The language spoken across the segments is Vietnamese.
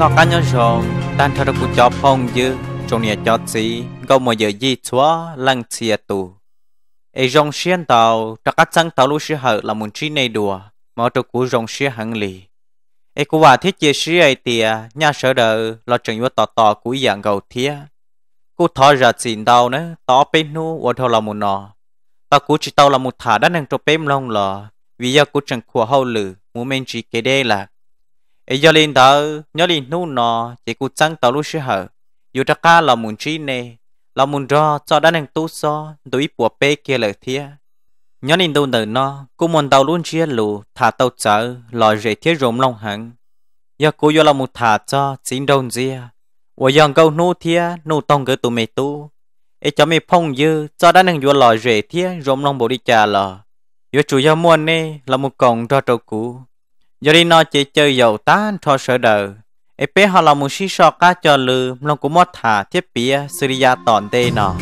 nó cá nhân rồi đang thợ của chó phong dư trong nhà chó gì gâu mà giờ gì chúa lăng chia tù ấy rong xiên tàu trong các chân tàu lúc xưa là muốn chi này đùa mà tôi cũng rong xiên hàng lì ấy cũng hòa thiết chia sĩ ai tìa nhà sở đời là trường yếu tò tò cuối dạng gầu thía cú thọ ra xin tàu nữa tỏ bên nu ở đâu là một nọ ta cú chỉ tàu là một thả đất năng trong bên long lò vì giờ cú chẳng khua hậu lử muốn mình chỉ cái đây là ấy giờ lên đó nhớ lên nô nọ chỉ cú trăng tàu lúc hở dù ta ca là muốn chi nè là muốn cho cho đã nên tu so đối bùa bê kia lời thia nhớ lên đâu nữa nó cú muốn tàu luôn chia lù thả tàu chở lò rễ thiết rộm lòng hẳn giờ cú vô là một thả cho chính đông dìa và dòng câu nô thia nô tông cái tụi mày tu ấy cho mày phong dư cho đã nên vô lò rễ thiết rộm lòng bộ đi trả lò dù chủ yếu muốn nè là một cổng cho trâu cũ giờ đi nó chỉ chơi dầu ta cho sợ đời ấy bé họ là một xí so cá cho lư lòng cũng mất thả thiết bị à, Syria tòn tê nọ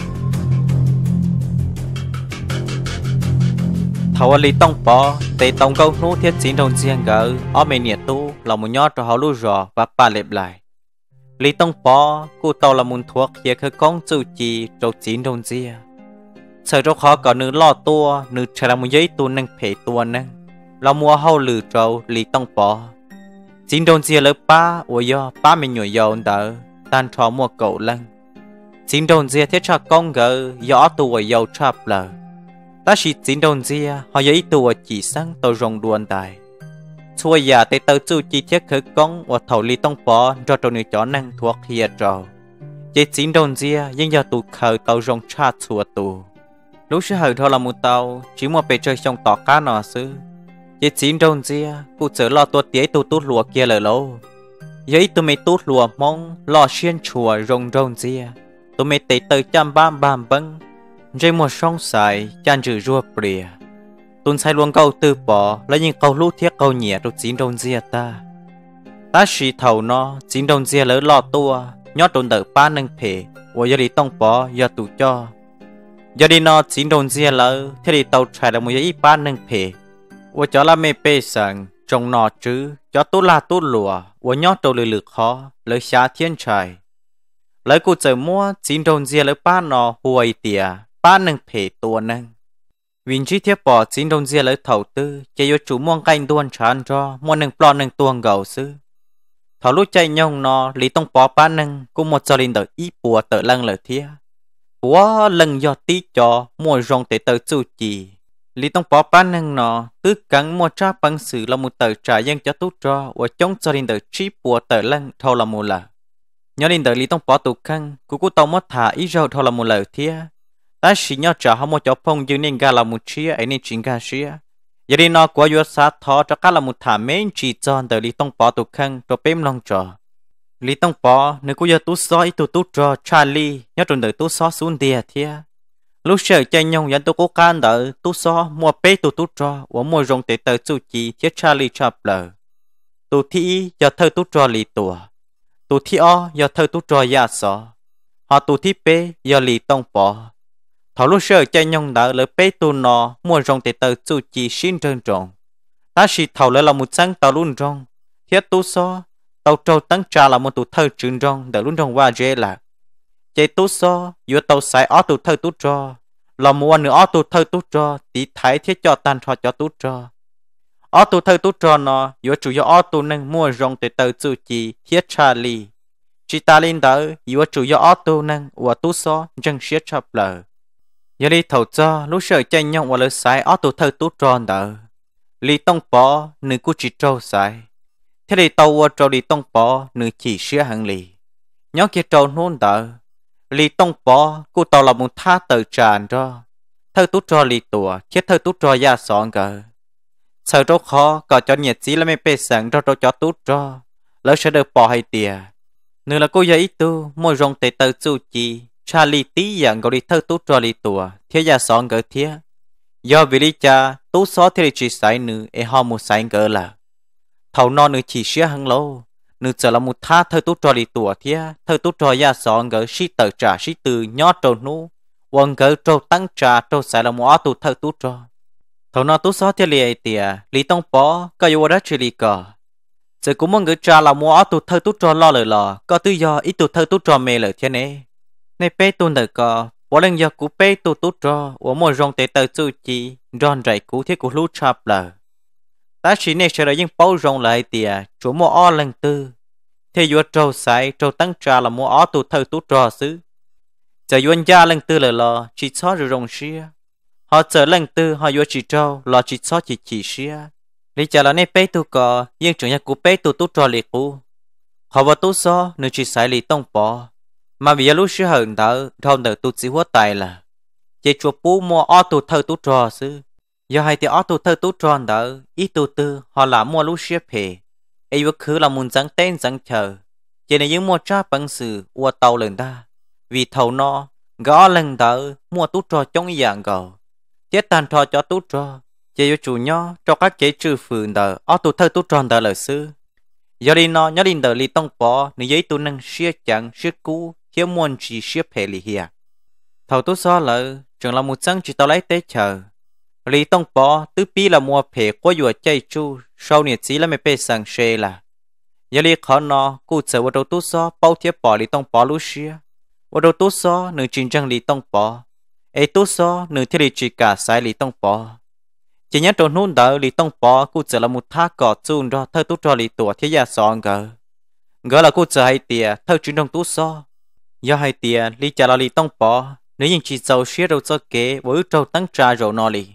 thầu lý tông bò tê tông câu nú thiết xin đồng riêng gỡ ở mẹ nhiệt tu là một nhót cho họ lưu rò và bà lệp lại lý tông bò cụ tàu là một thuốc kia khơi công chủ trì trong chín đồng riêng sợ cho khó có nữ lo tua nữ trở là muốn giấy tu nâng phê tua nâng เรามัวเฮาหรือเราหลีต้องปอจินโดนเสียเลยป้าอวยอป้าไม่หน่วยยอนเดอตันทอมัวเก่าลังจินโดนเสียเทชาก้องเกอยอตัวยาวชับเลยแต่สิจินโดนเสียเขายอตัวจีสังตัวรงดวนตายช่วยยาเตเตอร์จูจีเทคือก้องว่าเท่าลีต้องปอรอตัวนิจอนังทวกเฮียเราจีจินโดนเสียยังยอตัวเขาตัวรงชาชัวตัว lúc sẽ hơi thôi là một tàu chỉ một bề chơi trong tỏ cá nọ xứ chỉ chín trong kia cụ chở lo tuột tía tu tút lùa kia lỡ lâu giấy tụi mày tút lùa mong lo xuyên chùa rồng rồng kia tụi mày tẩy tờ chăm bám bám băng rồi một song xài chan rử rùa bìa tụi sai luôn câu từ bỏ lấy những câu lú thiết câu nhẹ trong chín trong kia ta ta chỉ thầu nó chín trong kia lỡ lo tua nhót tụi đỡ ba nâng phê và giờ đi tông bỏ giờ tụ cho giờ đi nó chín trong kia lỡ thế đi tàu chạy là một giấy ba nâng phê 我叫了没背神，trong nọ chứ, cho tu la tu lùa, 我 nhớ trâu lười lực khó, lời xa thiên trời. cụ trời mua, chín đồng dìa lời ba nọ huay tìa, ba nâng thể tùa nâng. Vinh bỏ chín đồng dìa lời thầu tư, chạy yếu chú canh tuôn tràn cho, muôn nâng plon nâng tuôn gầu sư. Thảo chạy nhông nọ, lý tông bỏ ba nâng, cũng một cho linh đời ý bùa tờ lăng lời thiết. Bùa do tí cho, mua rong tế tờ chú chì, Lý tông bỏ bán năng nọ, tư cắn mua tra bằng sự là một tờ trả dân cho tốt cho, và chống cho đến tờ trí của tờ lăng thâu là một là Nhớ đến tờ lý tông bỏ tù khăn, cú cú tàu mất thả ý râu thâu là một lời thia. Ta chỉ nhớ trả họ một chỗ phong dương nên gà là một chia, ấy nên chính ga chia. Giờ đi nó của dùa xa thó cho cá là một thả mến chỉ cho tờ lý tông bỏ tù khăn, rồi bếm lòng trò. Lý tông bỏ, nếu cú giờ tú xói tù tốt cho Charlie, nhớ trồn tờ tú xóa xuống tìa thia lúc sợ chạy nhông dân tôi cố can đỡ tôi so mua bê tôi tôi cho và mua rong tế tờ chủ chỉ chết Charlie Chaplin tôi thi giờ thơ tôi cho li tùa tôi thi o giờ thơ tôi cho ya so họ tôi thi bê giờ li tông bỏ thảo lúc sợ chạy nhông đỡ lấy bê tôi nọ mua rong tế tờ chủ chỉ xin trơn trọng ta chỉ thảo lấy là một sáng tàu luôn rong thiết tôi so tàu trâu tăng trà là một tụ thơ trơn rong đỡ luôn rong qua dễ lạc chế tu so vừa tàu sai ó tu thơ tu trò lò mua nữa ó tu thơ tu trò tí thái thiết cho tan trò cho tu trò ó tu thơ tu trò nó vừa chủ yếu ó tu nâng mua rong tới tàu chủ chỉ thiết trà lì chỉ ta lên đó vừa chủ yếu ó tu nâng và tu so chân siết chập lờ giờ đi thầu cho lúc sợ chạy nhau và lỡ sai ó tu thơ tu trò đỡ lì tông bỏ nữ cú chỉ trâu sai thế thì tàu qua trâu đi tông bỏ nữ chỉ sửa hàng lì nhóm kia trâu nôn đỡ lì tông bó cô tàu là một tha tờ tràn cho thơ tú cho lì tùa chết thơ tú cho ra sọn gờ sợ đâu khó có cho nhiệt sĩ là mẹ bê sẵn cho đâu cho tú cho lỡ sẽ được bỏ hay tìa nữa là cô giấy tu môi rong tề tờ chu chi cha lì tí dạng gọi đi thơ tú cho lì tùa thiếu ra sọn gờ thiếu do vì lý cha tú xó thì chỉ sai nữ e ho một sai gờ là thầu non nữ chỉ xía hăng lâu nữ giờ là một tha thơ tu trò đi tùa thia thơ tu trò gia sọ ngỡ sĩ tờ trả sĩ từ nhó trâu nú quần ngỡ trâu tăng trả trâu xài là một tu thơ tu trò thầu nó tu xó thia liệt tìa lý tông bó cây yêu đã chỉ lì cờ sẽ cũng muốn ngỡ trả là một tu thơ tu trò lo lời lò có tư do ít tu thơ tu trò mê lời thiên nế nay bé tu đời cờ bỏ lên giờ cũ bé tu tu trò ở một rong tế tờ chu chi ròn rải cũ thiết cú lú chạp lời ta chỉ nên chờ đợi những bao rộng lại thì à, chỗ mua o lần tư thì vừa trâu sai trâu tăng trà là mua o tụ thơ tụ trò xứ giờ vừa gia lần tư là lo chỉ xóa rồi rồng xia họ chờ lần tư họ vừa chỉ trâu lo chỉ xóa chỉ chỉ xia lý trả là nên bé tụ cò nhưng chủ nhà của bé tụ tụ trò liệt cũ họ vào tụ xó nếu chỉ sai lý tông bỏ mà vì giờ lúc xưa hận đỡ thôn đỡ tụ chỉ hóa tài là chỉ chùa bú mua o tụ thơ tụ trò xứ giờ hai thì auto thơ tú tròn đỡ ít tu tư họ là mua lũ xe phê ấy vừa khứ là muốn dáng tên dáng chờ chỉ này những mua cha bằng sự ua tàu lần ta vì thầu nó gõ lần đỡ mua tú trò chống dạng gầu tiết tàn trò cho tú trò chỉ yêu chủ nhỏ cho các chế trừ phường đỡ auto thơ tú tròn đỡ lời sư giờ đi nó nhớ đi đỡ li tông bỏ nếu giấy tu năng xia chẳng xia cũ hiếu muốn chỉ xia phê li hiệp thầu tú so lợi chẳng là một dân chỉ tao lấy tế chờ lý tông bó tứ pi là mua phê quá vừa chạy chu sau nhiệt chí là mẹ bê sang xe là giờ lý khó nó cụ chờ vào đầu tú so bao thiết bỏ lý tông bó lú xia vào đầu tú so nửa trình trang lý tông bó ấy tú so nửa thiết lý chỉ cả sai lý tông bó chỉ nhớ trốn nôn đỡ lý tông bó cụ chờ là một thác cọ chun ra thơ tú cho lý tủa thiết gia sòn gờ gỡ là cụ chờ hay tìa thơ trình trong tú so do hay tìa lý trả là lý tông bó nếu những chỉ giàu xia đầu cho kế với trâu tăng trà rượu nọ lì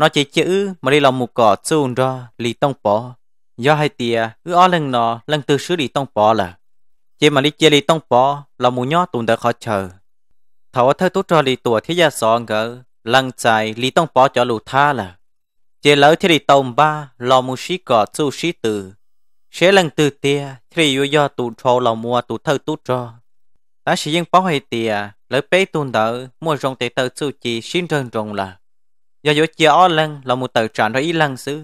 nó chỉ chữ mà đi lòng một cỏ chun ra lì tông bỏ do hai tia cứ ó lần nọ lần từ xứ lì tông bỏ là chỉ mà đi chia lì tông bỏ là mù nhó tụn đã khó chờ thảo thơ tốt cho lì tùa thế gia sọ ngỡ lần chạy lì tông bỏ cho lù tha là chỉ lỡ thế lì tông ba lò mù xí cỏ chu xí từ sẽ lần từ tia thế lì do tụn trâu lò mua tụn thơ tốt cho ta sĩ dân bỏ hai tia lỡ bé tụn đỡ mua rong tệ tờ chu chi xin rơn rồng là do yo chia o lăng là một tờ trả ra ý lăng sư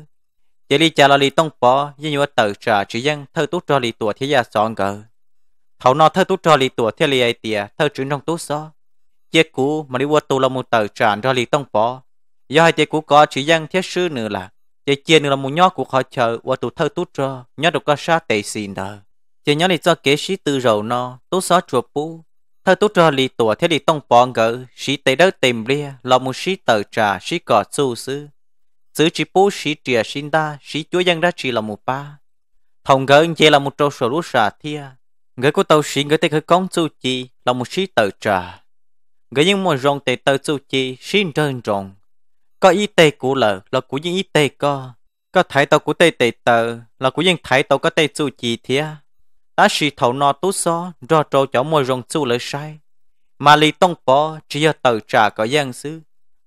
chỉ li trả là li tông bỏ nhưng yo tờ trả chỉ dân thơ tú cho li tuổi thế gia sọn gờ thầu nó thơ tú cho li tuổi thế li ai tiề thơ trứng trong tú so chia cũ mà đi vua tu là một tờ trả ra li tông bỏ do hai chia cũ có chỉ dân thiết sư nữa là chỉ chia nữa là một nhóc của họ chờ qua tụ thơ tú cho nhóc được có sát tệ xin đời chỉ nhóc này cho kế sĩ tư rầu nó tú so chuột bú thơ tú cho lì tùa thế lì tông bò ngỡ sĩ tế đỡ tìm lia là một sĩ tờ trà sĩ cỏ su sư sư chi bố sĩ trìa sinh ta sĩ chúa dân ra chỉ là một ba thông ngỡ như là một trâu sổ rú xà thia ngỡ của tàu sĩ ngỡ tế khởi con su chi là một sĩ tờ trà ngỡ những mùa rong tế tờ su chi sĩ trơn rồng có y tế của lợ là của những y tế co có thái tàu của tế tế tờ là của những thái tàu có tế su chi thia ta sĩ thầu no tú so do trâu chỗ môi rồng su lợi sai mà lì tông bò chỉ do tàu trả có giang sư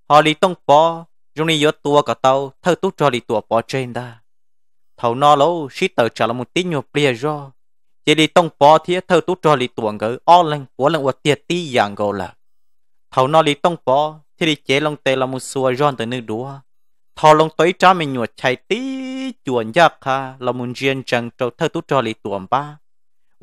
họ lì tông bò dùng đi do tua cả tàu thơ tú cho lì tua bò trên đa thầu no lâu chỉ tàu trả là một tí nhộp bia do chỉ lì tông bò thì thơ tú cho lì tua ngỡ o lăng của lăng vật tiệt tí giang gò là thầu no lì tông bò thì lì chế lòng tê là một xua giòn từ nước đúa thò lòng tới trả mình nhuột chạy tí chuồn giác ha là một riêng chẳng trâu thơ tú cho lì tuồng ba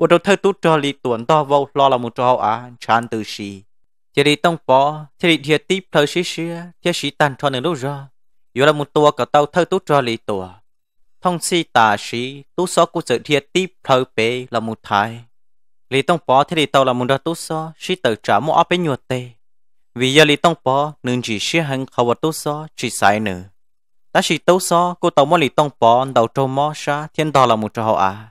我都偷渡这里短到我拉了木着啊，穿都是。这里东坡，这里天地头些些，这是单穿的路热，有了木多个到偷渡这里多。thông si tà sĩ tú so của sự thiệt tiếp thời bể là một thái lý tông bỏ thế lý tàu là một đa tú so sĩ tự trả một áp bên nhuột tê vì giờ lý tông bỏ nên chỉ sĩ hằng khẩu vật tú so chỉ sai nữa ta sĩ tú so cô tàu mua lý tông bỏ đầu trâu mò sa thiên đo là một trò à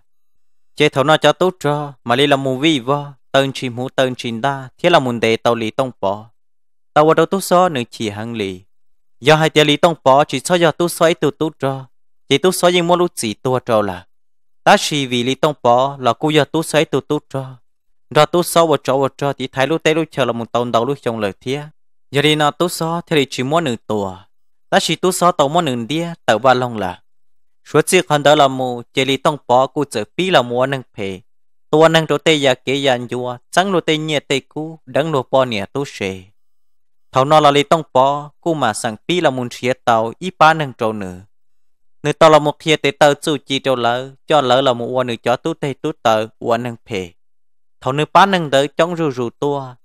chế thấu nó cho tốt cho mà li là mù vi vợ tân chỉ mù tân chỉ đa thế là muốn để tàu lý tông bỏ tàu vào tốt so nữ chỉ hàng lý, do hai tia lý tông bỏ chỉ so do tốt so từ tụ tốt cho chỉ tốt so nhưng mua lúc chỉ tua cho là ta chỉ vì lý tông bỏ là cô do tốt so từ tụ tốt cho rồi tốt so vào chỗ vào chỗ thì thấy lúc tới lúc chờ là muốn tàu đầu lúc trong lời thía giờ đi nó tốt so thì chỉ mua nửa tua ta chỉ tốt so tàu mua nửa đĩa tàu ba long là số chỉ còn đó là mù chỉ li tông bỏ cú trở phi là mua năng phê tôi năng chỗ tây ya kế ya nhua chẳng lô tây nhẹ tây cú đắng lô bỏ nhẹ tu sệ thầu nó là li tông bỏ cú mà sang phi là muốn chia tàu y ba năng chỗ nữa nếu tao là một thiệt tây tàu chủ chỉ chỗ lỡ cho lỡ là một uan nữ cho tu tây tu tờ uan năng phê thầu nữ ba năng đỡ chống rù rù tua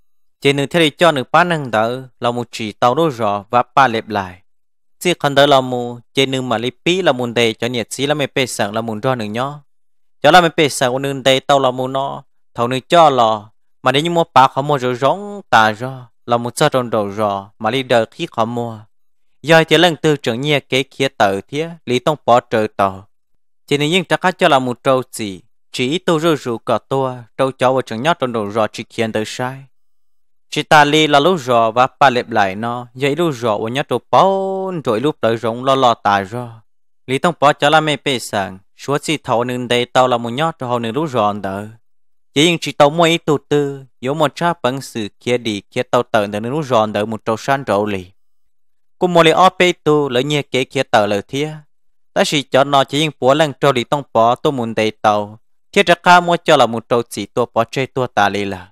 chỉ nữ thế cho nữ ba năng đỡ là một chỉ tàu đó rõ và ba lẹp lại chỉ cần tới là mù chế nương mà lấy pí là mùn đề cho nhiệt sĩ là mày bê sẵn là mùn cho nương nhó cho là mày bê sẵn của nương đề tao là mùn nó thầu nương cho là mà đến như mua bà khó mua rồi rong tà ra là một sao trong đầu rò mà đi đời khi khó mua giờ chỉ lần tư trưởng nhẹ kế kia tự thế lý tông bỏ trời tàu chỉ nên những trắc cho là một trâu gì chỉ tôi rơi rủ cả tôi trâu cháu và trưởng nhát trong đầu rò chỉ khiến tới sai chỉ ta li là lúc rò và ba lệp lại nó dậy lúc rò của nhát đồ bốn rồi lúc tới rộng lo lo ta rò lý tông bỏ cho là mê bê sàng số chỉ thầu nương đầy tàu là một nhát đồ nương lúc rò đỡ chỉ những chỉ tàu mỗi tụ tư yếu một cha bằng sự kia đi kia tàu tao tờ nương lúc rò đỡ một trâu san rậu lì cùng một lời ở bê tu lời nhẹ kế kia tàu lời thia ta chỉ cho nó chỉ những búa lần trâu lý tông bỏ tôi muốn đầy tàu kia ra ca mua cho là một trâu chỉ tôi bỏ chơi tôi ta lì là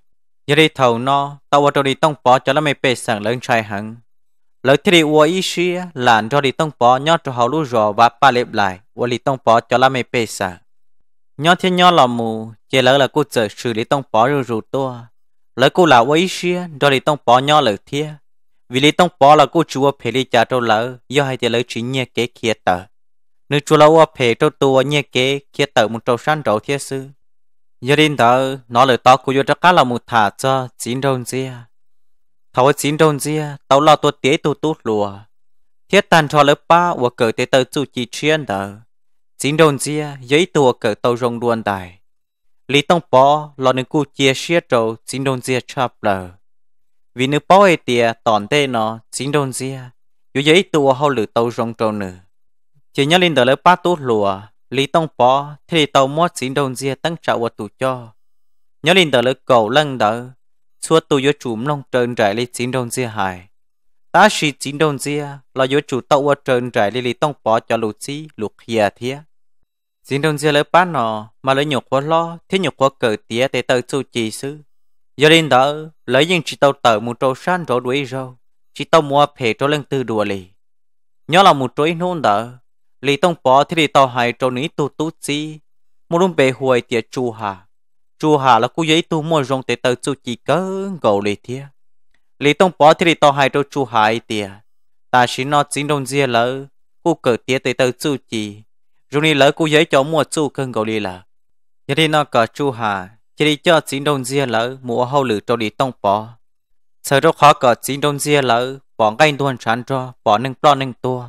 giờ đi thầu no tàu vào đi tông bỏ cho nó mày bê sang lớn trai hẳn lời thì đi ua ý xí là cho đi tông bỏ nhớ cho hậu lú rò và ba lệp lại ua đi tông bỏ cho nó mày bê sang nhớ thiên nhớ là mù chỉ lỡ là cô chờ xử lý tông bỏ rồi rủ to lời cô là ua ý xí cho đi tông bỏ nhớ lời thiên vì lý tông bỏ là cô chúa phê lý trả trâu lỡ do hai chỉ lời chỉ nhẹ kế kia tờ nếu chúa lỡ ua phê trâu tua nhẹ kế kia tờ một trâu săn trâu thiên sư nhớ đến đó nó lời tao cũng cho cá là một thả cho chín đồng chia thấu chín đồng chia tao lo tôi tế tôi tốt lùa thiết tàn cho lớp ba của cởi tế tờ chủ chỉ chuyên đó chín đồng chia giấy tôi cởi tàu rồng đuôn đài lý tông bó lo nên cụ chia chia trâu chín đồng chia chập lờ vì nếu bó ấy tìa tòn tê nó chín đồng chia dù giấy tôi hao lử tàu rồng trâu nữa chỉ nhớ lên đó lớp ba tốt lùa Lý Tông Bó thì tàu mót xin đồng dìa tăng trạo và tù cho. Nhớ linh đỡ lấy cầu lăng đỡ, suốt tù vô chủ long trơn rải lý xin đồng dìa hài. Ta sĩ xin đồng dìa là vô chủ tàu và trơn rải lý Lý Tông Bó cho lục chi lục hìa thiê. Xin đồng dìa lấy bán nọ mà lấy nhục quá lo, thế nhục quá cờ tía tế tờ chú chỉ sư. Nhớ linh đỡ, lấy những chỉ tàu tờ một trâu san rồi đuổi râu, chỉ tàu mua phê cho lưng từ đùa lì. Nhớ là một trôi nôn đỡ, lý tông bó thì đi tàu hải trâu ní tu tu chi một đống bề hoài tiệt chu hà chu hà là cú giấy tu mua rong tế tàu chu chỉ cớ gầu lì thiệt lý tông bó thì đi tàu hải trâu chu hà tiệt ta chỉ nói chính đông dìa lỡ cú cử tiệt tế tàu chu chỉ rồi ní lỡ cú giấy cho mua chu cơn gầu lì là giờ thì nó cả chu hà chỉ đi cho chính đông dìa lỡ mua hậu lử trâu lý tông bó sợ đâu khó cả chính đông dìa lỡ bỏ ngay đuôn tràn cho bỏ nâng to nâng tua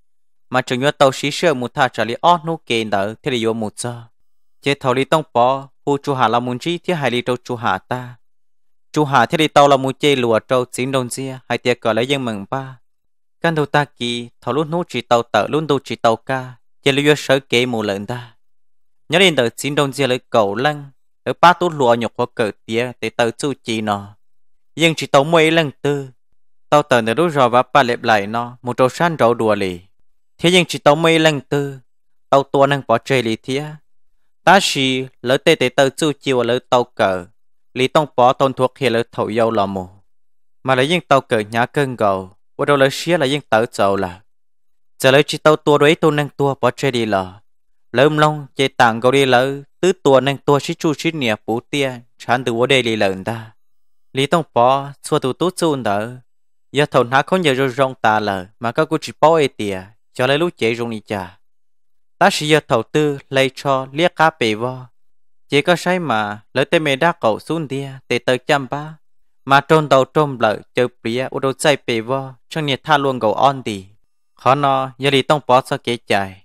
mà chúng nhau tàu xí sơ một thà trả lý ót nô kê nở thì là yếu một giờ chế thầu lý tông bó hù chú hà là muốn chi thì hải lý trâu chú hà ta chú hà thì lý tàu là muốn chê lùa trâu chín đồng dìa hai tiệc cờ lấy dân mừng ba căn đầu ta kì thầu lúc nô chỉ tàu tở luôn đầu chỉ tàu ca chế lý yếu sở kê mù lợn ta nhớ đến tờ chín đồng dìa lấy cầu lăng ở ba tốt lùa nhục qua cờ tía để tờ chú chỉ nó nhưng chỉ tàu mấy lần tư tàu tờ nửa rút rồi và ba lẹp lại nó một trâu san rau đùa lì thế nhưng chỉ tàu mây lần tư tàu tua năng bỏ chơi lý thía ta chỉ lỡ tê tê tàu chu chiều lỡ tàu cờ lý tông bỏ tôn thuộc khi lỡ thầu dâu lò mù mà lấy những tàu cờ nhá cơn gầu và đâu lỡ xía là những tàu dầu là giờ lấy chỉ tàu tua đối tôn năng tua bỏ chơi đi lò lỡ um long chơi tàng gầu đi lỡ tứ tua năng tua xí chu xí nìa bú tia chán từ vô đây lý lợn ta lý tông bỏ xua tụ tú chu nở giờ thầu ná không giờ rong ta lờ mà các cô chỉ bỏ ấy tìa cho lấy lúc chế rung đi chả ta sử dụng thầu tư lấy cho liếc cá bể vo chỉ có say mà lấy tên mẹ đá cậu xuống đia để tới chăm ba mà trôn đầu trôn lợi chơi bia ô đồ chạy bể vo trong nhiệt tha luôn cậu on đi khó nó giờ đi tông bỏ sao kế chạy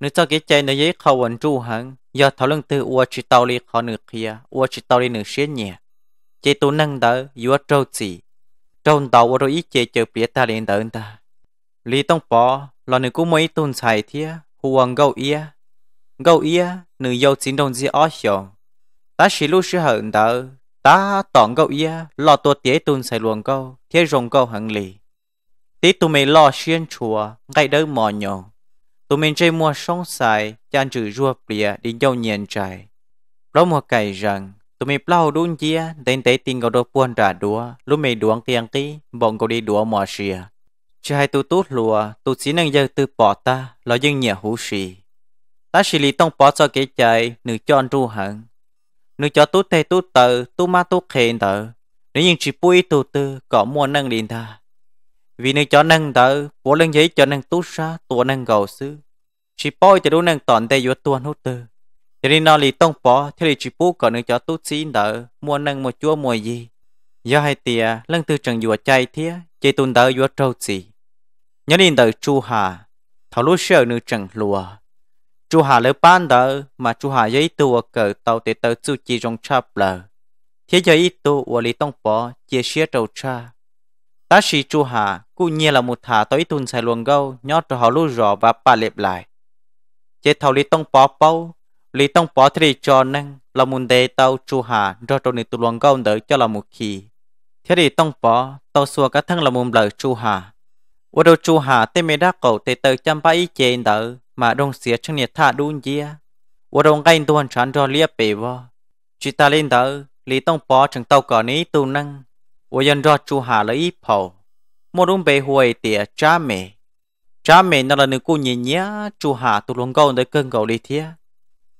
nếu sao kế chạy nơi dễ khâu quần tru hẳn giờ thảo lưng tư ua chỉ tao đi khó nửa kia ua chỉ tao đi nửa xế nhẹ chỉ tu nâng đỡ ua trâu chỉ trôn đầu ô đồ ít chế chơi bia ta liền đỡ ta lý tông bỏ lo nữ cũng mấy tuần xài thia huang gâu ia gâu ia nữ yêu chính đồng gì ở hiểu ta chỉ lúc sự hận đỡ ta tỏng gâu ia lo tổ tía tuần xài luồng gâu thế rồng gâu hận lì tí tụi mày lo xuyên chùa ngay đỡ mò nhỏ tụi mình chơi mua sống xài chan chữ rùa bìa đi dâu nhện trải đó mua cái rằng tụi mình plau đun chia đến tới tin cầu đồ buôn trả đùa lúc mình đuống tiếng kí bọn cầu đi đùa mò xìa chứ hai tu tốt lùa tu chỉ năng giờ từ bỏ ta lo dân nhà hữu sĩ ta xử lý tông bỏ cho cái chạy nữ cho anh ru hận nữ cho tốt thầy tốt tờ tu ma tốt khen tờ nếu như chỉ bui tu tư có mua năng điện ta vì nữ cho năng tờ bố lên giấy cho năng tốt xa tu năng cầu sư chỉ bôi cho đủ năng tọn tay vô tuần hút tư thì nó lì tông bỏ thì chỉ bú có nữ cho tu xin tờ mua năng một chúa mua gì do hai tia lăng tư trần dùa chay thía chay tuần tờ dùa trâu gì nhớ đến tờ chu hà thảo lúa sợ nữ trần lùa chu hà lỡ ban tờ mà chu hà giấy ở cờ tàu tề tờ chu chi trong chập lờ thế giờ ít tu ở lý tông bỏ chia sẻ trâu cha ta sĩ chu hà cũng như là một thả tối tuần xài luồng gâu nhót cho họ lúa rõ và ba lệp lại chế thảo lý tông bỏ bao lý tông bỏ thì cho năng là một đề tàu chu hà cho trâu tu luồng gâu đỡ cho là một kỳ thế thì tông bỏ tàu xua cả thân là mồm lời chu hà ở đâu chu hà tên mê đá cầu tê tờ chăm ba ý chê đỡ mà đông xía chân nhiệt thả đun dìa ở đâu ngay tuần chán cho lia bề vò chỉ ta lên đỡ lý tông bỏ chẳng tàu cỏ ní tu năng ở dân do chu hà lấy ý phầu một đúng bề huề tỉa cha mẹ cha mẹ nó là nữ cô nhìn nhé chu hà tu luôn gâu tới cơn cầu đi thía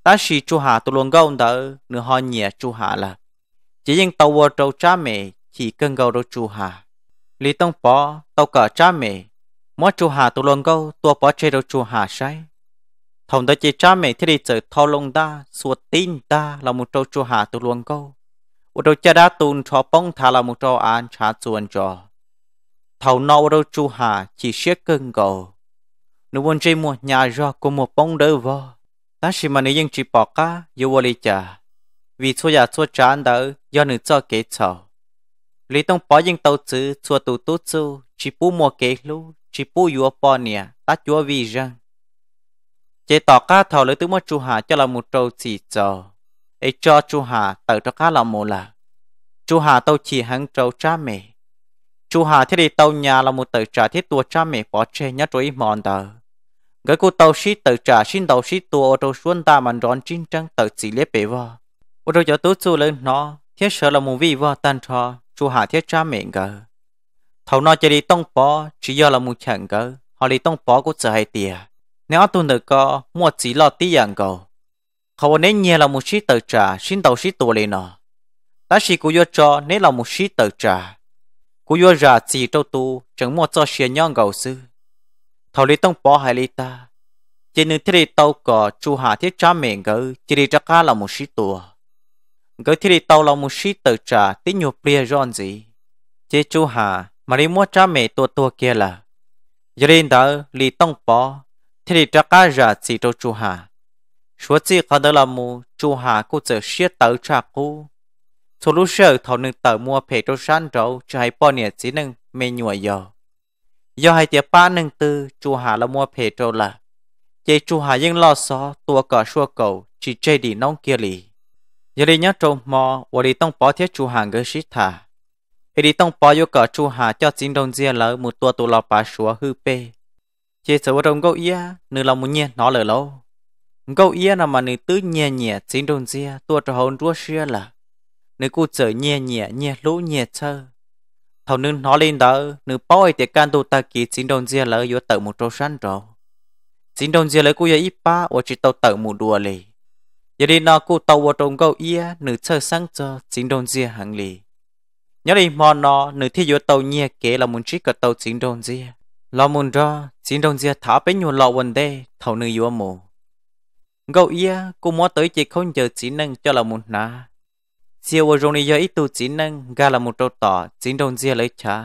ta chỉ chu hà tu luôn gâu đỡ nữ họ nhẹ chu hà là chỉ riêng tàu ở trâu cha mẹ chỉ cần gầu đồ chú hà. Lý tông bó, tao cỡ cha mẹ, mỗi chú hà tụ lông gâu, tụ bó chê đồ chú hà say. Thông tới chỉ cha mẹ thì đi chở thao lông ta, suốt tin ta là một trâu chú hà tụ lông gâu. Ủa đồ cha đã tùn cho bông thả là một trâu án cha chuồn cho. Thảo nâu đồ chú hà chỉ siết cưng gầu. Nếu muốn chơi một nhà do của một bông đỡ vô. Ta chỉ mà nếu dân chỉ bỏ cá, dù vô lý chả. Vì số nhà số chán đỡ, do nữ cho kế chào lý tông bỏ những tàu chữ chùa tù tú chu chỉ bù mùa kế lú chỉ bù yua bò nè ta chúa vi răng chế tỏ cá thầu lấy tứ mua chu hà cho là một trâu chỉ cho, ấy cho chu hà tự cho cá là một là chu hà tàu chỉ hàng trâu cha mẹ chu hà thế đi tàu nhà là một tự trả thiết tua cha mẹ bỏ chê nhá trôi mòn tờ người cô tàu sĩ tự trả xin tàu sĩ tua ô tô xuân ta mà rón chín trăng tự chỉ lép bể vò ô tô cho tú chu lên nó thiết sợ là một vị vò tan trò chú hạ thiết cha mẹ cơ thầu nó chỉ đi tông bó chỉ do là mù chẳng cơ họ đi tông bó cũng sợ hay tìa nếu tôi được có mua chỉ lo tí dạng cầu họ nên nhẹ là một sĩ tự trả xin đầu sĩ tù lên nó ta sĩ của do cho nên là một sĩ tự trả của do ra chỉ cho tu chẳng mua cho xe nhon cầu sư thầu đi tông bó hay đi ta chỉ nên thiết đi tàu cò chú hạ thiết cha mẹ cơ chỉ đi chắc là một sĩ tù gỡ thì đi tàu lòng một xí tự trả tí nhiều bia rộn gì chế chú hà mà đi mua cha mẹ tua tua kia là giờ đến đó li tông bỏ thì đi trả cả ra chỉ cho chú hà số chỉ có đó là mu chú hà cô chờ xiết tự trả cô số lúc sợ thầu nâng tàu mua phê cho san trâu cho hai bao nhiêu chỉ nâng mẹ nhùa giờ giờ hai tiệp ba nâng tư chú hà là mua phê cho là chế chú hà vẫn lo xó tua cả xua cầu chỉ chơi đi nóng kia lì nhớ đi nhớ trộm mò và đi tông bỏ thiết chú hàng gửi xí thả khi đi tông bỏ vô cỡ chú hà cho chính đồng dìa lỡ một tua tụ lọ bà xúa hư bê chế sở vô đồng gấu ia nữ lòng muốn nhẹ nó lỡ lâu gấu ia là mà nữ tứ nhẹ nhẹ chính đồng dìa tua trò hồn rua xưa là nữ cụ trở nhẹ nhẹ nhẹ lũ nhẹ thơ thầu nữ nó lên đó nữ bỏ ai tiệc can tụ ta kỳ chính đồng dìa lỡ vô tự một trâu săn rồi chính đồng dìa lỡ cụ ia ít ba và chỉ tàu tự một đùa lì giờ đi nó cụ tàu vào trong cầu ia nữ chơi sáng cho chính đồn dìa hàng lì nhớ đi mò nó nữ thi vô tàu nhẹ kế là muốn trích cả tàu chính đồn dìa lo muốn ra chính đồn dìa thả bên nhuộn lọ quần đê thầu nữ vô mù cầu ia cụ mò tới chỉ không giờ chính năng cho là muốn nà chiều vừa rồi giờ ít tu chính năng ga là một trâu tỏ chính đồn dìa lấy trả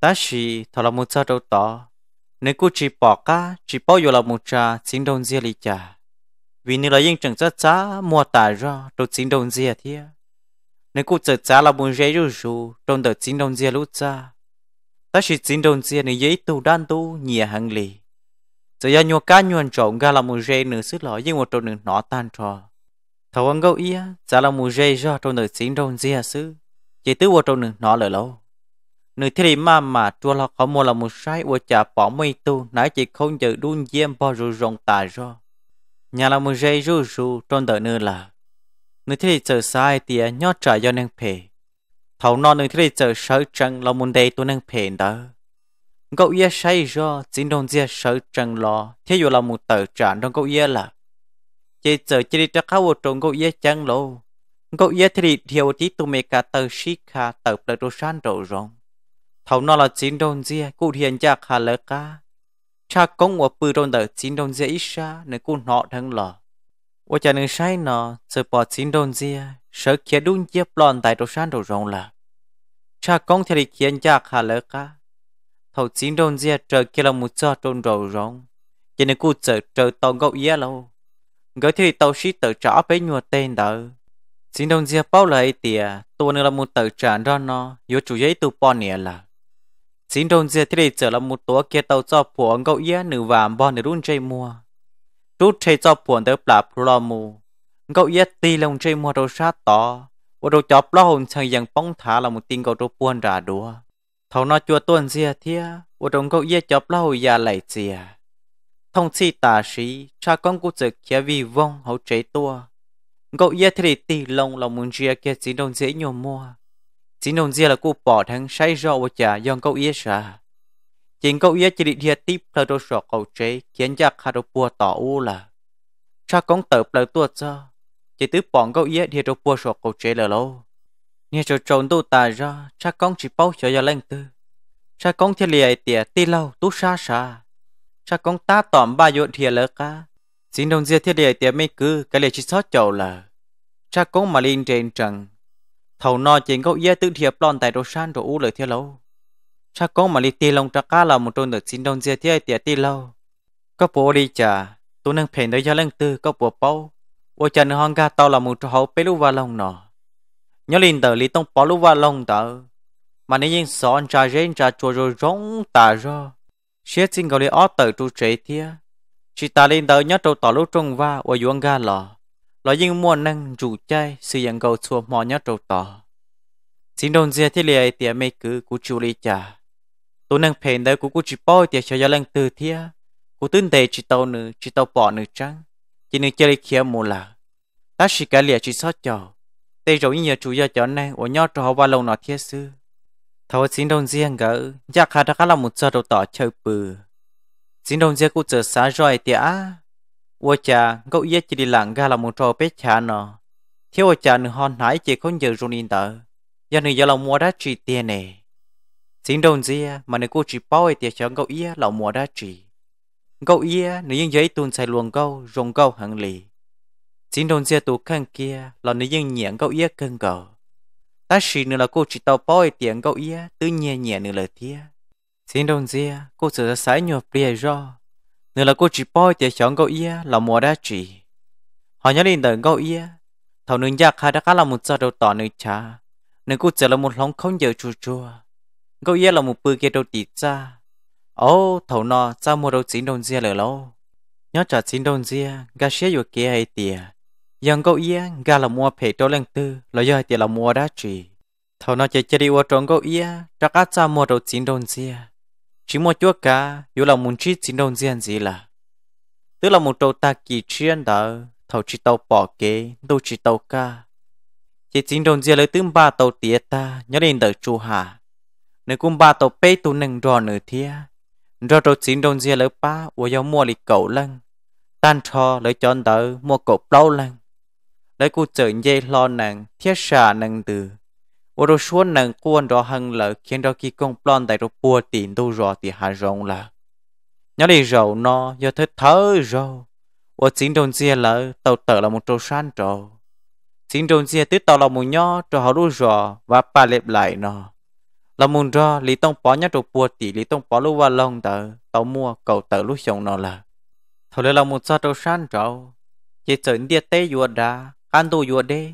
ta chỉ thọ là một sao trâu tỏ nếu cô chỉ bỏ cá chỉ bỏ vô là một trà chính đồn dìa lấy trả vì nếu là yên chẳng rất xa mua tả ra đồ chính đồng dìa thế nếu cụ chắc xa là muốn dễ rủ rủ trong đợt chính đồng dìa lúc xa, ta chỉ chính đồng dìa nếu dễ tu đan tu nhẹ hàng lì giờ ya nhua cá nhuần trộn ga là muốn dễ nửa sức lỏ nhưng một trộn nửa nọ tan trò thầu ăn gấu ia chá là một dễ ra trong đợt chính đồng dìa sư chỉ tứ một trộn nửa nọ lợi lâu nửa thế mà mà chua là khó mua là một sai uo chả bỏ mây tu nãy chỉ không giờ đun diêm bao rồi rộng tà rồi nhà là một dây rú rú trong đời nữa là nơi thế giới sai thì nhót trả do năng phê thầu non nơi thế giới sợ trăng là một đầy tôi năng phê đó cậu ia say do chính đồng dia sợ trăng lo thế dù là một tờ trạng trong cậu ia là chỉ chờ chỉ đi chắc khâu trong cậu ia chẳng lo cậu ia thì điều tí tôi mẹ cả tờ sĩ khá tờ bờ đồ san đồ rong thầu nó là chính đồng dia cụ hiền chắc hà lỡ ca cha công của bự rôn đỡ chín đôn dễ xa nơi cô nọ thân lò ô cha nơi sai nọ sợ bỏ chín đông dễ sợ kia đun chia plon tại đồ san đồ rộng là cha công thì khiến cha khả lỡ cả thầu chín đông dễ chờ kia là một cho trôn đồ rộng cho nên cô chờ chờ tàu gậu dễ lâu gỡ thì tàu sĩ tự trả bấy nhua tên đỡ chín đôn dễ bao lời tìa tôi nơi là một tự trả ra nó yếu chủ giấy tu bỏ nè là Xin đồn dìa thì để trở là một tổ kia tàu cho phu ông cậu yá nữ vàm bò nữ run chơi mua. chút chơi cho phụ ông tớ bà phụ lò mù. Cậu yá tì lòng chơi mua đồ sát tỏ. Và đồ chọp lo hồn chẳng dàng bóng thả là một tin cậu đồ buồn rả đùa. Thảo nó chua tuần dìa thia. Và đồng cậu yá chọp lo hồi già lại dìa. Thông chi tà sĩ, cha con của trực kia vì vong hậu chế tua. Cậu yá thì tì lòng là một dìa kia xin đồn dễ nhồm mua xin ông dìa là cụ bỏ thằng say rõ và chả dọn câu ý ra. Chính câu ý chỉ định địa tiếp là đồ sọ cầu chế khiến cho khá đồ bùa tỏ u là. Cha con tự là tuột ra, chỉ tứ bọn câu ý thì đồ bùa sọ cầu chế là lâu. Nghe cho trốn tụ ta ra, cha con chỉ bao cho cho lên tư. Cha con thì lìa tìa tì lâu tú xa xa. Cha con ta tỏm ba dụ thì lỡ ca. Xin ông dìa thì lìa tìa mấy cứ cái lìa chỉ sót chậu là. Cha con mà lên trên trần, thầu no chính có ye tự thiệp lon tại đồ san đồ u lời thiêu lâu chắc có mà li tiền lòng trắc cá là một trôn được xin đồng dê thiê tiệt tiền lâu có bố đi chả tôi nâng phèn tới cho lần tư có bố bao ô chân nâng ga tao là một trò hậu bê lu và lòng nọ nhớ liền tờ li tông bỏ lu và lòng tờ mà nếu yên sòn trà rên trà chùa rồi rong tà rơ xiết xin gọi li ó tờ trụ trẻ thiê chỉ ta lên tờ nhớ trâu tỏ lúc trông va ô yuang ga lò lo yên mua năng chủ chơi sử dụng cầu xua mò nhớ trâu tỏ xin đồng dìa thiết liệt tiệt mê cứ của chú lý trả tôi năng phèn đấy của cú chỉ bôi tiệt cho gia lăng từ thia Cô tin tề chỉ tàu nữ chỉ tàu bỏ nữ trắng chỉ nữ chơi kia mù lạ. ta chỉ cả liệt chỉ sót chầu tề rồi nhờ chú gia chọn năng ở nhớ trâu ba lâu nọ thiết sư thầu xin đồng dìa ngỡ chắc hạ đã là một giờ đầu tỏ chơi bừa xin đồng dìa cú chờ xa rồi tiệt á Ủa chà, gấu yết chỉ đi lặng ga là một trò bế chả nọ. Thiếu ổ chà nửa hòn hải chỉ không giờ rung in tờ. Giờ nửa giờ là mua đá trì tiền nè. Xin đồng gì mà nửa cô chỉ bao ấy tiền cho gấu yết là mua đá trì. Gấu yết nửa những giấy tuôn xài luồng gấu, rong gấu hàng lì. Xin đồng gì tù khăn kia là nửa những nhẹn gấu yết cân gấu. Ta chỉ nửa là cô chỉ tao bao ấy tiền gấu yết, tự nhẹ nhẹ nửa lời thia. Xin đồng gì cô sửa sái nhuộp bia rồi. Nếu là cô chỉ bói thì chọn gấu ia là mua đá chỉ. Họ nhớ đến đời gấu ia. Thảo nương giác hai đã cá là một giờ đầu tỏ nơi cha. Nếu cô chỉ là một lòng không giờ chua chua. Gấu ia là một bữa kia đầu tỉ cha. Ô, thảo nọ, cha mua đầu chín đồng dìa lửa lâu. Nhớ trả chín đồng dìa, gà xé dù kia hay tìa. Yang gấu ia, gà là mua phê đầu lên tư, là do hai tìa là mua đá chỉ. Thảo nọ chỉ chỉ đi qua trốn gấu ia, trả cá cha mua đầu chín đồng dìa chỉ mua chúa cả dù là muốn chi xin đồng diện gì là tức là một trâu ta kỳ chuyên đỡ thầu chỉ tàu bỏ kế đâu chỉ tàu ca chỉ xin đồng diện lấy tướng ba tàu tía ta nhớ đến đời chu hà nếu cũng ba tàu pê tu nâng rò nửa thia rò trâu xin đồng diện lấy ba ủa giàu mua lì cậu lăng tan cho lấy chọn đỡ mua cậu lâu lăng lấy cụ chở dây lo nàng thiết xà nâng từ ô đồ số nâng quân đó hăng khiến đó khi công plon tại đó bùa tiền đâu rõ thì hạ rộng là nhớ đi rầu nó do thấy thở rồi ô chính đồng chia lợ tàu tờ là một trâu san trầu chính đồng chia tứ tàu là một nho cho họ đu rò và ba lệp lại nó là một rò lý tông bỏ nhá trâu bùa tỷ lý tông bỏ lúc và lòng tờ tàu mua cầu tờ lúc sống nó là thôi là một sao trâu san trầu chỉ chở đi tế vừa ra ăn tu vừa đi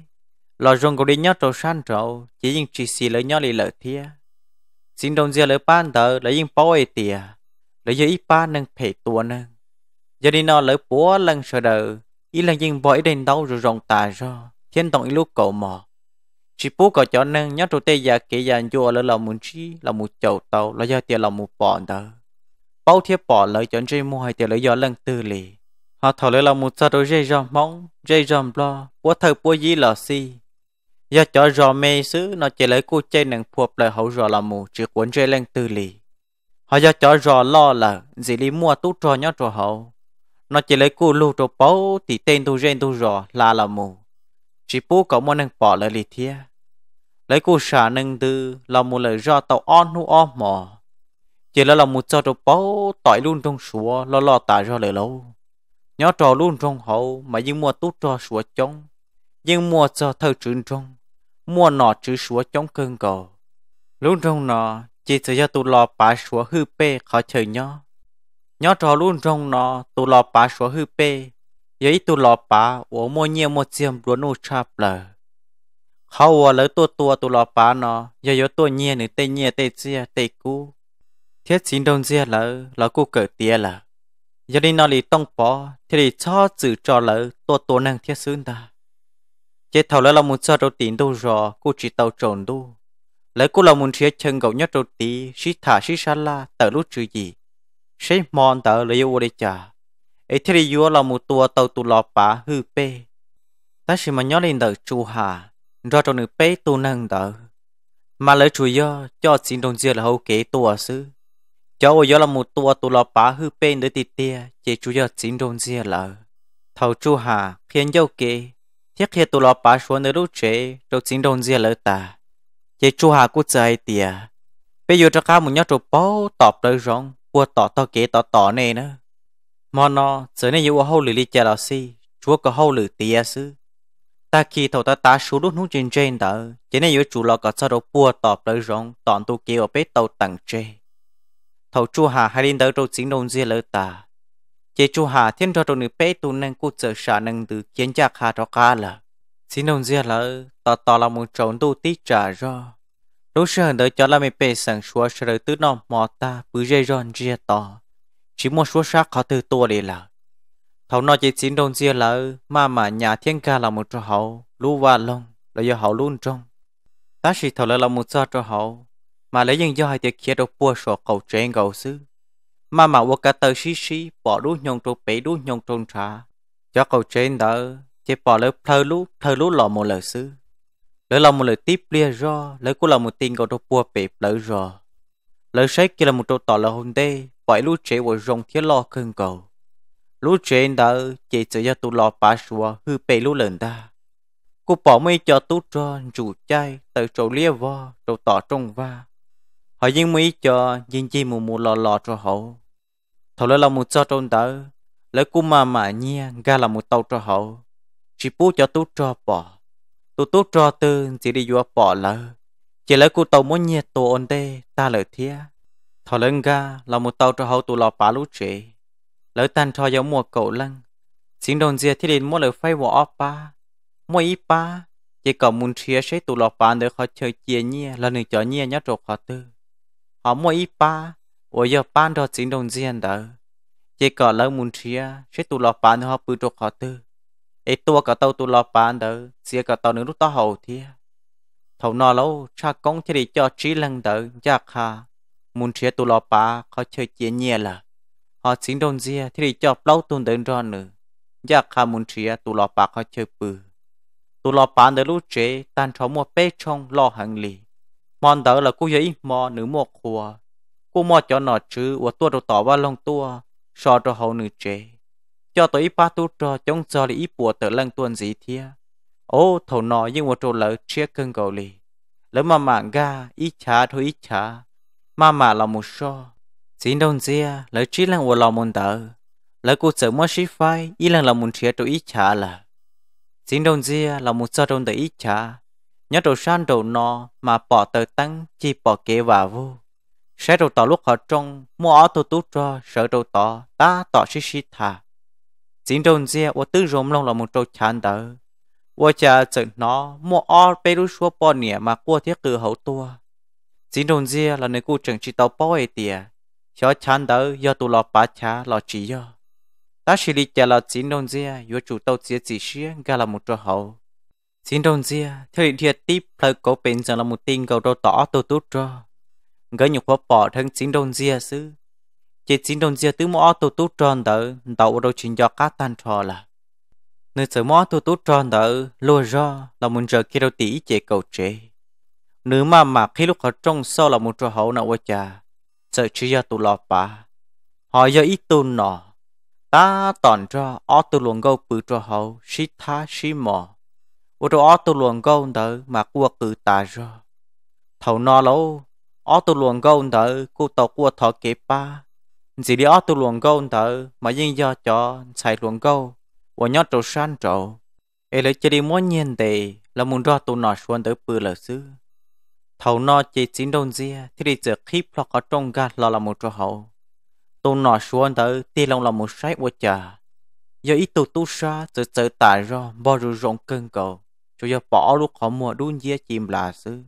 lò rong có đi nhớ trâu san trâu chỉ riêng chỉ xì lấy nhớ lì lợ thia xin đồng giờ lấy pan tờ lấy riêng bao ấy tìa lấy giờ ít ba nâng phê tua nâng giờ đi nó lấy búa lần sợ đờ ý là riêng bỏ đến đâu rồi rong tà cho thiên tổng ý lúc cầu mò chỉ búa có cho nâng nhớ trâu tây già kể già chùa lấy lòng muốn chi là một chậu tàu lấy giờ tiền là một bò tờ bao thiệp bò lấy chọn chơi mua hay tiền lấy giờ lần tư lì họ thảo lấy lòng một sao đôi dây rong mong dây rong lo búa thờ búa gì là si giờ cho rò mê xứ nó chỉ lấy cô chê nàng phuộc lời hậu rò là mù chỉ cuốn rê lên tư lì họ giờ cho rò lo là gì lý mua tú trò nhó trò hậu nó chỉ lấy cô lưu trò bấu thì tên tu rên tu rò là là mù chỉ bố cậu mua nàng bỏ lời lì thia lấy cô xả nàng tư là mù lời rò tàu on nu on mò chỉ là là mù cho trò bấu tỏi luôn trong sùa lo lo tả rò lời lâu nhó trò luôn trong hậu mà dì mua tú trò sùa chống nhưng mua cho thơ trứng trung mua nọ chữ số chống cơn cổ lúc trong nọ chỉ sử cho tụ lò bá súa hư bê khó chơi nhó nhó trò luôn trong nọ tụ lò bá số hư bê giấy tụ lò bá ổ mua nhiều một chiêm đúa nô chạp lờ họ ổ lỡ tua tua tụ lò bá nọ giờ yếu tua nhẹ nữ tê nhẹ tê chia tê cú thiết chính đông chia lỡ lỡ cú cỡ tía lỡ giờ đi nó lì tông bó thì lì cho chữ trò lỡ tua tua năng thiết xương ta chế thầu lấy lòng muốn cho đầu tiên đâu rồi cô chỉ tàu trộn đu. lấy cô lòng muốn chia chân gấu nhất đầu tí xí thả xí sa la tờ lúc chữ gì sẽ mòn tờ lấy ô đi chả ấy thì vua lòng một tua tàu tụ lọ bá hư pê ta chỉ mà nhớ lên tờ chu hà do trong nữ pê tu năng tờ mà lấy chủ do cho xin đồng dưa là hậu kế tua sư cho ô gió là một tua tụ lọ bá hư pê để tịt tia chế chủ do xin đồng dưa là thầu chu hà khiến dâu kế thiết khi tụ lọ bà xuống nơi lúc chế trâu chính đồng dìa lỡ ta chế chú hà cú chơi tìa bây giờ cho cá một nhóc trâu bó tọp đời rong qua tọ tọ kế tọ tọ này nữa mà nó giờ này yêu hậu lửa li chả lão si chúa có hậu lửa tìa sư ta khi thầu ta ta số lúc nút trên trên đó chế này yêu chú lọ có sao đâu bua tọp đời rong tọn tu kế ở bếp tàu tặng chê thầu chú hà hai linh tới trâu chính đồng dìa lỡ ta chế chú hà thiên trò trong nữ bé tu nâng cụ sở xã nâng từ kiến gia khá rõ ca là xin ông dìa là tỏ tỏ là một trốn tu tí trả rõ lúc sơ hẳn tới cho là mẹ bé sẵn xua sở đời tư nọ mò ta bứ dây ròn dìa tỏ chỉ một số xác khó từ tua đi là thầu nó chỉ xin ông dìa là mà mà nhà thiên ca là một trò hậu lũ và lông là do hậu luôn trong ta chỉ thầu là một trò hậu mà lấy dân do hai tiệc kia độc bua sổ cầu trên cầu xứ mà mà vô cả tờ xí xí bỏ đu nhông trô bể đu nhông trôn trà cho cầu trên đó chế bỏ lỡ thơ lú thơ lú lọ một lời sư lỡ lòng một lời tiếp lia ro lỡ cú là một tin cầu trô bùa bể lỡ rò lỡ sách kia là một trô tỏ là hôm đê bởi lú chế của rong thiết lo cơn cầu lú trên đó chế chỉ do tụ lọ bà xua hư bể lú lần ta cú bỏ mây cho tút cho rủ chay tới chỗ lia vo chỗ tỏ trông va họ yên mỹ cho yên chi mù mù lò lò cho hậu thầu lấy lòng một cho trôn tớ lấy cú mà mà nhia ga là một tàu cho hậu chỉ bú cho tú cho bỏ tú tú cho tư chỉ đi vua bỏ lỡ chỉ lấy cú tàu muốn nhiệt tổ ổn tê ta lời thía thầu lấy ga là một tàu cho hậu tụ lò bá lũ trẻ lấy tan cho giống mùa cậu lăng xin đồng dìa thì đến mua lời phai vỏ pa mua ý ba chỉ còn muốn chia sẻ tụ lò bá để khỏi chơi chia nhia là người cho nhia nhất trộn họ tư ở mỗi ba ở giờ ban đó chính đồng diện đó chỉ có lỡ muốn chia sẽ tụ lọ bán họ bự trục họ tư ấy tua cả tàu tụ lọ bán đó chỉ cả tàu nữa lúc tao hậu thia thầu nọ lâu cha công chỉ để cho trí lần đó giác hà muốn chia tụ lọ bán họ chơi chiến nhẹ là họ chính đồng diện thì để cho lâu tuần đến rồi nữa giác hà muốn chia tụ lọ bán họ chơi bự tụ lọ bán đó lúc chế tan chó mua bê trong lọ hàng lì mòn đỡ là cô giấy mò nữ mò khùa cô mò cho nọ chứ và tua đầu tỏ ba lòng tua so cho hậu nữ chế cho tới ba tu trò chống giờ là ít bùa tới lăng tuần gì thia ô thầu nọ nhưng mà trâu lỡ chia cơn cầu lì lỡ mà mạng ga ít chả thôi ít chả mà mà là một so xin đông dìa lỡ chỉ lăng của lòng mòn đỡ lỡ cô sợ mò sĩ phai ít lăng là một chia trâu ít chả là xin đông dìa là một so trong tờ ít chả nhớ rồi san rồi no mà bỏ tới tăng chỉ bỏ kế và vô sẽ rồi tỏ lúc họ trông mua ở tôi tú cho sợ rồi tỏ ta tỏ xí xí thà chính đồng dìa và tư rộng lòng là một trâu chán đỡ và cha chừng nó mua ở bê đu xua bỏ nỉa mà qua thiết cử hậu tua chính đồng dìa là nơi cụ chẳng chỉ tàu bỏ ấy tìa cho chán đỡ do tụ lọ bá chá lọ chỉ do ta xử lý chả là chính đồng dìa do chủ tàu chia chỉ xí gà là một trâu hậu Xin đồn dìa, thời thiệt tiếp phải cổ bình rằng là một tin cầu đô tỏ tô tốt rồi. gây nhục hộp bỏ thân xin đồn dìa sư. Chỉ xin đồn dìa tứ mõ tô tốt tròn đỡ, đậu đô trình do cá tan trò là. Nơi sở mõ tô tốt tròn đỡ, lùa ra là muốn giờ kia đô tỷ chế cầu chế. Nữ mà mà khi lúc họ trông sau là một trò hậu nào qua trà, sợ chứ do tụ lọt bà. Họ do ít tôn nọ, ta tòn cho ở tụ luồng gâu bự trò hậu, xí tha xí mò ô tô ô tô luồng gôn tờ mà cua cử tà rơ thầu no lâu ô tô luồng gôn tờ cô tàu cua thọ kế ba chỉ đi ô tô luồng gôn tờ mà riêng do cho xài luồng gôn và nhót trâu san trâu ấy lấy chơi đi muốn nhiên tề là muốn ra tụ nọ xuân tới bự lỡ xứ thầu no chỉ chín đông dìa thì đi chợ khi plọc ở trong ga là là một chỗ hậu tụ nọ xuân tới thì lòng là một sái của trà giờ ít tụ tu sa tự tự tải ra bao rủ rộng cơn cầu chú giờ bỏ lúc khó mua đun dĩa chim là sư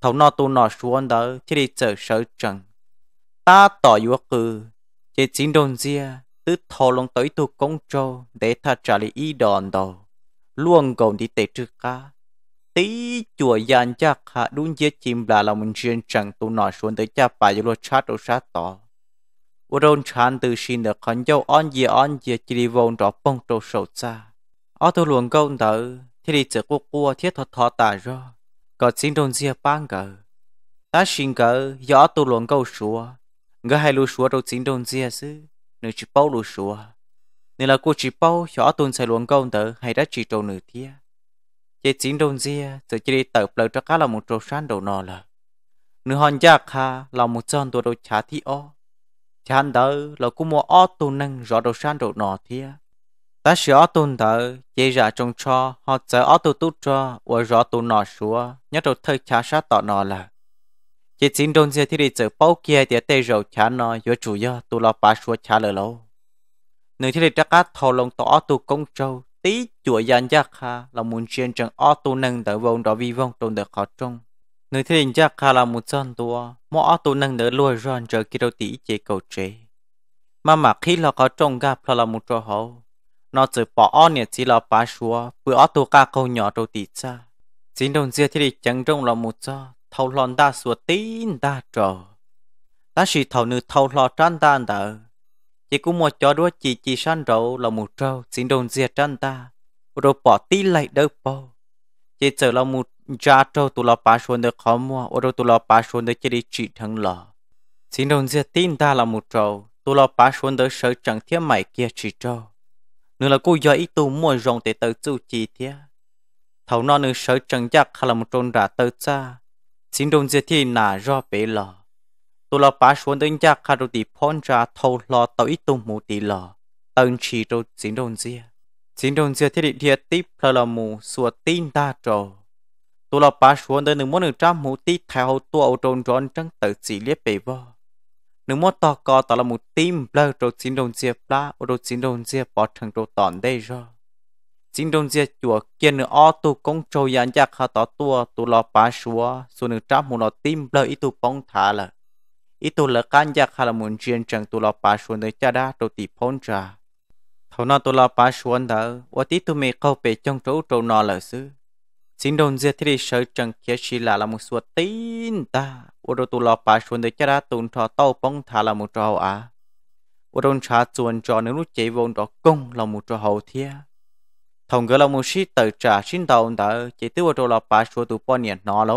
thầu nó tu nó xuống đó thì đi chờ sợ trần ta tỏ yếu cư chỉ chính đồn dĩa tứ thò lòng tới tu công trâu để tha trả lại ý đòn đầu luôn gồm đi tệ trước ca tí chùa dàn chắc hạ đun dĩa chim là là mình chuyên trần tu nó xuống tới cha bà yếu lo chát đồ sát tỏ Uron chan từ xin được khẩn dâu on dìa on dìa chỉ đi vòng rõ bông trâu sầu xa. Ở tôi luôn câu tờ thì đi chợ quốc quốc thiết thọ thọ tà rồi có chính đồng dìa bán gỡ ta xin gỡ gió tu luận câu sủa ngỡ hai lũ sủa đâu chính đồng dìa sư nữ chỉ bao lũ sủa nên là cô chỉ bao gió tuần xài luận câu tớ hay đã chỉ trâu nữ thia chế chính đồng dìa giờ chỉ đi tập lời cho cá là một trâu san đầu nò là nữ hòn giác ha là một chân tua đầu chả thi o chán đỡ là cô mua o tu nâng rõ đầu san đầu nò thia ta sẽ ở tuần thở chỉ ra trong cho họ sẽ ở tu tu cho và rõ tu nọ xúa nhất đầu thời cha sát tọ nọ là chỉ xin đông xe thì đi chở bao kia để tay rầu cha nọ giữa chủ do tu lo ba xúa cha lời lâu nếu thì đi chắc cá thầu lòng tỏ tu công châu tí chùa gian giác ha là muốn chuyên trần ở tu nâng đỡ vòng đó vi vong trong được khó trong nếu thì đi giác là muốn chân tu mỗi ở tu nâng đỡ lùi rồi chờ kia đầu tí chỉ cầu chế mà mà khi là có trong gặp là một chỗ hậu nó chỉ bỏ on nhẹ chỉ là bá xua bữa ở tu ca câu nhỏ đầu tí cha chính đồng dưa thì đi chẳng trông là một cha thâu lon đa xua tin đa trò ta chỉ thâu nữ thâu lò trăn ta đỡ chỉ cũng một chó đua chỉ chỉ san rậu là một trâu chính đồng dưa trăn ta rồi bỏ tí lại đâu bỏ chỉ chờ là một cha trâu tu là bá xua được khó mua rồi tu là bá xua được chỉ đi chỉ thằng lò chính đồng dưa tin ta là một trâu tu là bá xua được sợ chẳng thiết mày kia chỉ trâu nữa là cô giờ ý tu mua rộng để tự chủ chỉ thế thầu nó nữa sợ chẳng chắc hay là một trôn ra tự cha xin đồng dễ thì nà do bể lò tôi là bà xuống đến chắc hay rồi thì phong ra thầu lò tự ý tu mù tỷ lò tận chỉ rồi xin đồng dễ xin đồng dễ thì định thiệt tiếp là là mù sửa tin ta trò tôi là bà xuống đến nửa muốn nửa trăm mù tí theo tôi ở trôn tròn trắng tự chỉ liếc bể vào nếu mà tỏ co tỏ là một tim lơ rồi xin đồng diệp la rồi xin đồng diệp bỏ thẳng rồi tòn đây rồi xin đồng diệp chùa kia nữa o tu công trâu yàn chắc hà tỏ tua tu lo pa xúa số nữa trăm một nó tim lơ ít tu bóng thả là ít tu lơ can chắc hà là muốn chuyên chẳng tu lo pa xúa nơi cha đa rồi tỷ phong trà thầu nó tu lo pa xúa đó và tí tu mày câu về trong chỗ trâu nó là xứ xin đồng diệp thì sợ chẳng kia xì là là một số tin ta อุรุตุลอปาชวนเดจราตุนทอเต้าป้องทาลามุจออาอุรุนชาจวนจอนึรุเจวงดอกกงลามุจอหเทียทงเกลามุชิเตจาชินดาวเดเจตุอุรุลอปาชวนตุปอเนียนอโล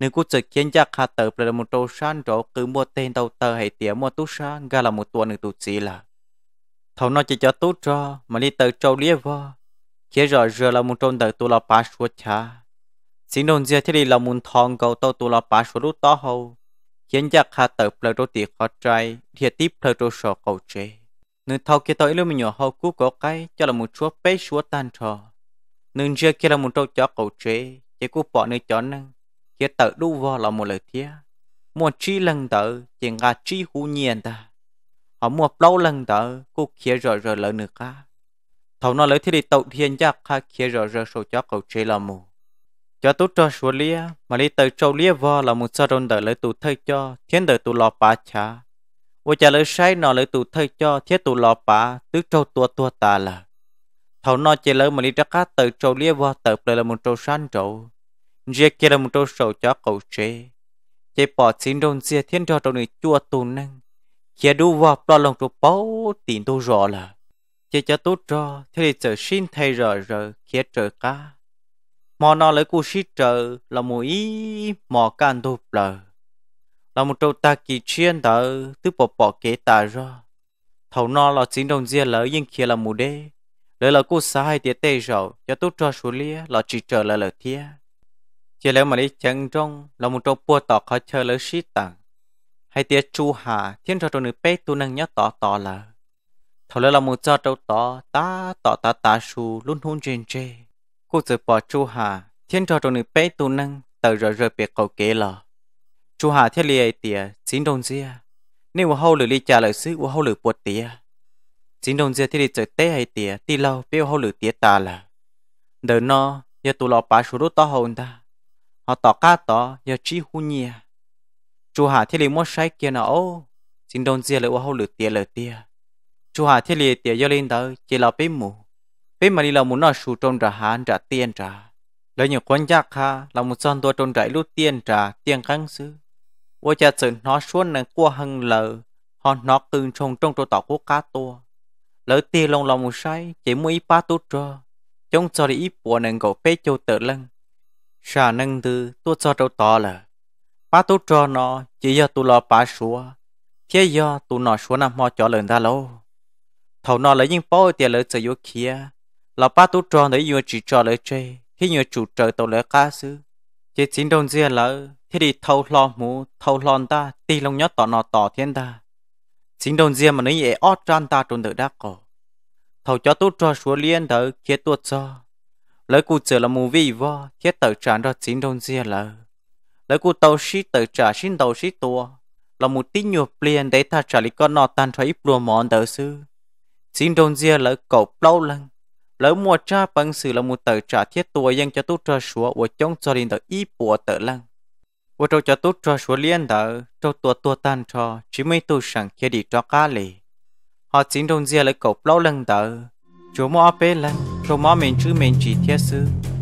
นึกูจะเขียนจากคาเตอร์ประมุโตชันโจคือมัวเตนเตาเตอร์ให้เตียมัวตุชากาลามุตัวหนึ่งตุจีละทงนอจะจะตุจอมาลีเตอร์โจเลียวเขียนรอเรือลามุจงเตอร์ตุลอปาชวนชา xin đồn dìa thì là muốn thong cầu tàu tù là bà số rút to hầu khiến cho hạ tờ bờ đô tì khó trai thì tiếp thờ đô sổ cầu chế nên thâu kia tới lưu mình nhỏ hầu cú có cái cho là một chúa bế chúa tàn trò nên dìa kia là một trâu chó cầu chế chế cú bỏ nơi chó năng kia tờ đu vò là một lời thía một chi lần tờ chỉ ngà chi hú nhiên ta họ một lâu lần tờ cú kia rồi rồi lỡ nữa cả thầu nó lấy thì đi tàu thiên chắc hạ kia rồi rồi sổ chó cầu chế là mù cho tú cho số lia mà đi tới châu lia vò là một sao rôn đợi lấy tụ thơi cho thiên đợi tụ lò bà chả ôi chả lấy sai nọ lấy tụ thơi cho thiết tụ lò bà tứ châu tua tua ta là thầu nọ chỉ lấy mà đi ra cá tới châu lia vò tới đây là một châu san trâu riêng kia là một châu sầu cho cầu chế chế bỏ xin rôn xia thiên cho trâu này chua tù năng kia đu vò lo lòng trâu báu tiền tu rõ là chế cho tú cho thế thì chờ xin thay rồi rồi kia trời cá mò nó lấy cú sĩ trợ là mùi ý mò can đô lờ là một trâu ta kỳ chuyên tờ tức bỏ bỏ kế ta ra thầu nó là chính đồng riêng lỡ nhưng kia là mù đê lỡ là cú xa hai tía tê rồi cho tốt cho số lia là chỉ trợ là lỡ thia chỉ lỡ mà đi chân trong là một trâu bua tỏ khó chơi lỡ sĩ tặng hai tía chu hà thiên cho trâu nữ bé tu năng nhớ tỏ tỏ là thầu lỡ là một cho trâu tỏ ta tỏ ta ta su luôn hôn trên trên cô tự bỏ chú hà thiên trò trong nữ bé tu năng tờ rồi rồi biệt cầu kế lò chú hà thiết liề tìa xin đồng dìa nếu hậu lử li trả lời sứ của hậu lử buột tìa xin đồng dìa thiết liề trời tế hay tìa ti lâu biểu hậu lử tìa ta là đờ nó giờ tụ lò bà số rút to hồn ta họ tỏ cá tỏ giờ trí hu nhia chú hà thiết liề muốn sai kia nào ô xin đồng dìa lại của hậu lử tìa lời tìa chú hà thiết liề tìa do lên tới chỉ là bé mù bên mà đi là muốn nói sù trôn trả hán trả tiền trả lấy nhiều quan giác ha là một son tôi trôn trải lúc tiền trả tiền kháng sư ôi cha sự nó xuống nè qua hăng lờ họ nó cưng trông trong trâu tỏ của cá to, lỡ tiền lòng lòng một sai chỉ muốn ít ba tốt cho chống cho đi ít bùa nè cậu phê châu tự lân, xả nâng từ tôi cho trâu to là ba tốt cho nó chỉ do tôi lo ba xua thế do tôi nó xua nằm mò cho lần ta lâu thầu nó lấy những bao tiền lỡ sử dụng kia là ba tú tròn để vừa chỉ trò lời chơi khi nhớ chủ trời tàu lỡ cá sư chỉ chính đồng diện là thế đi thâu lo mù thâu lo ta ti lòng nhớ tỏ nọ tỏ thiên ta chính đồng diện mà nói nhẹ ót ran ta trốn đỡ đã cổ thâu cho tú tròn xuống liên đỡ kia tuột cho lời cụ trở là mù vi vo kia tự trả ra chính đồng diện là lời cụ tàu sĩ tự trả xin tàu sĩ tua là một tí nhiều liền để ta trả lý con nọ tan cho ít lùa mòn tờ sư chính đồng diện là cậu lâu lăng lỡ mua cha bằng sự là một tờ trả thiết tuổi dân cho tốt cho số của chống cho linh tờ y bùa tờ lăng và trâu cho tốt cho số liên tờ trâu tua tua tàn cho chỉ mấy tu sẵn khi đi cho cá lì họ xin đồng dìa lại cột lâu lần tờ chú mua bê lăng, trâu mua mình chữ mình chỉ thiết sư